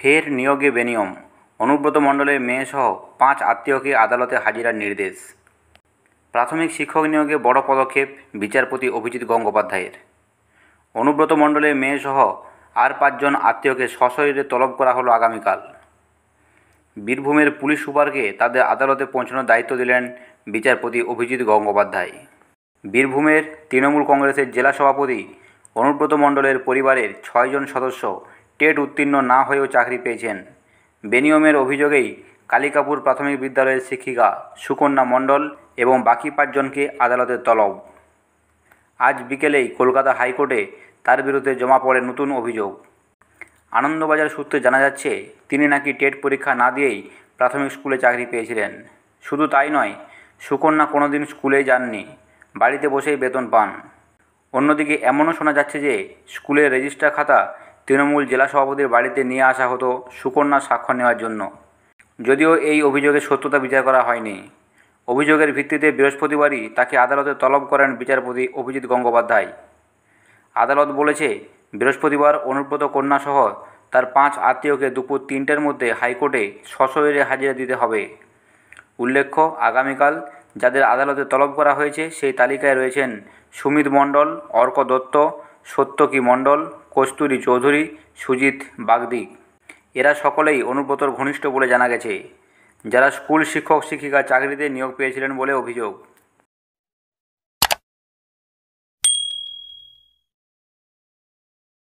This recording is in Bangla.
ফের নিয়োগে বেনিয়ম অনুব্রত মণ্ডলের মেয়েসহ পাঁচ আত্মীয়কে আদালতে হাজিরার নির্দেশ প্রাথমিক শিক্ষক নিয়োগে বড় পদক্ষেপ বিচারপতি অভিজিৎ গঙ্গোপাধ্যায়ের অনুব্রত মণ্ডলের মেয়েসহ আর পাঁচজন আত্মীয়কে সশরীরে তলব করা হলো আগামীকাল বীরভূমের পুলিশ সুপারকে তাদের আদালতে পৌঁছানোর দায়িত্ব দিলেন বিচারপতি অভিজিৎ গঙ্গোপাধ্যায় বীরভূমের তৃণমূল কংগ্রেসের জেলা সভাপতি অনুব্রত মণ্ডলের পরিবারের ছয়জন সদস্য টেট উত্তীর্ণ না হয়েও চাকরি পেয়েছেন বেনিয়মের অভিযোগেই কালিকাপুর প্রাথমিক বিদ্যালয়ের শিক্ষিকা সুকন্যা মণ্ডল এবং বাকি পাঁচজনকে আদালতের তলব আজ বিকেলেই কলকাতা হাইকোর্টে তার বিরুদ্ধে জমা পড়ে নতুন অভিযোগ আনন্দবাজার সূত্রে জানা যাচ্ছে তিনি নাকি টেট পরীক্ষা না দিয়েই প্রাথমিক স্কুলে চাকরি পেয়েছিলেন শুধু তাই নয় সুকন্যা কোনোদিন স্কুলে যাননি বাড়িতে বসেই বেতন পান অন্যদিকে এমনও শোনা যাচ্ছে যে স্কুলের রেজিস্ট্রার খাতা তৃণমূল জেলা সভাপতির বাড়িতে নিয়ে আসা হতো সুকন্যা স্বাক্ষর নেওয়ার জন্য যদিও এই অভিযোগের সত্যতা বিচার করা হয়নি অভিযোগের ভিত্তিতে বৃহস্পতিবারই তাকে আদালতে তলব করেন বিচারপতি অভিজিৎ গঙ্গোপাধ্যায় আদালত বলেছে বৃহস্পতিবার অনুব্রত কন্যাসহ তার পাঁচ আত্মীয়কে দুপুর তিনটের মধ্যে হাইকোর্টে সশরীরে হাজিরা দিতে হবে উল্লেখ্য আগামীকাল যাদের আদালতে তলব করা হয়েছে সেই তালিকায় রয়েছেন সুমিত মণ্ডল অর্ক দত্ত সত্যকী মণ্ডল কস্তুরী চৌধুরী সুজিত বাগদি এরা সকলেই অনুব্রতর ঘনিষ্ঠ বলে জানা গেছে যারা স্কুল শিক্ষক শিক্ষিকা চাকরিতে নিয়োগ পেয়েছিলেন বলে অভিযোগ